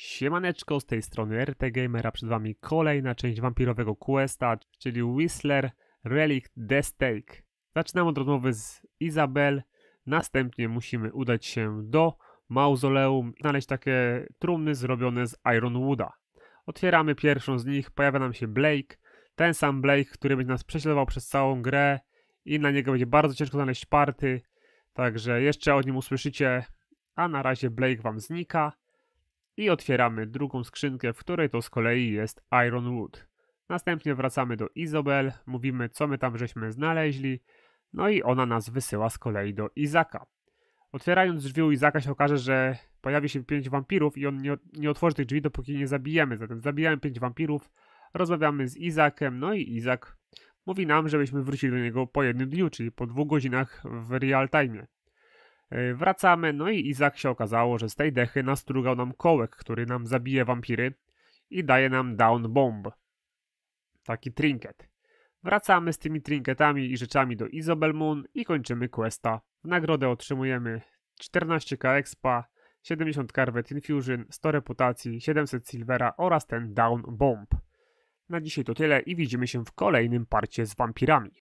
Siemaneczko, z tej strony RT Gamera, przed wami kolejna część wampirowego questa, czyli Whistler Relic The Stake. Zaczynamy od rozmowy z Izabel, następnie musimy udać się do mauzoleum i znaleźć takie trumny zrobione z Ironwooda. Otwieramy pierwszą z nich, pojawia nam się Blake, ten sam Blake, który będzie nas prześladował przez całą grę i na niego będzie bardzo ciężko znaleźć party, także jeszcze o nim usłyszycie, a na razie Blake wam znika i otwieramy drugą skrzynkę, w której to z kolei jest Ironwood. Następnie wracamy do Izabel, mówimy co my tam żeśmy znaleźli, no i ona nas wysyła z kolei do Izaka. Otwierając drzwi u Izaka się okaże, że pojawi się pięć wampirów i on nie, nie otworzy tych drzwi, dopóki nie zabijemy. Zatem zabijamy pięć wampirów, rozmawiamy z Izakiem, no i Izak mówi nam, żebyśmy wrócili do niego po jednym dniu, czyli po dwóch godzinach w real time. E, wracamy, no i Izak się okazało, że z tej dechy nastrugał nam kołek, który nam zabije wampiry i daje nam down bomb. Taki trinket. Wracamy z tymi trinketami i rzeczami do Isobel Moon i kończymy questa. W nagrodę otrzymujemy 14k expa, 70 Carvet Infusion, 100 reputacji, 700 Silvera oraz ten Down Bomb. Na dzisiaj to tyle i widzimy się w kolejnym parcie z wampirami.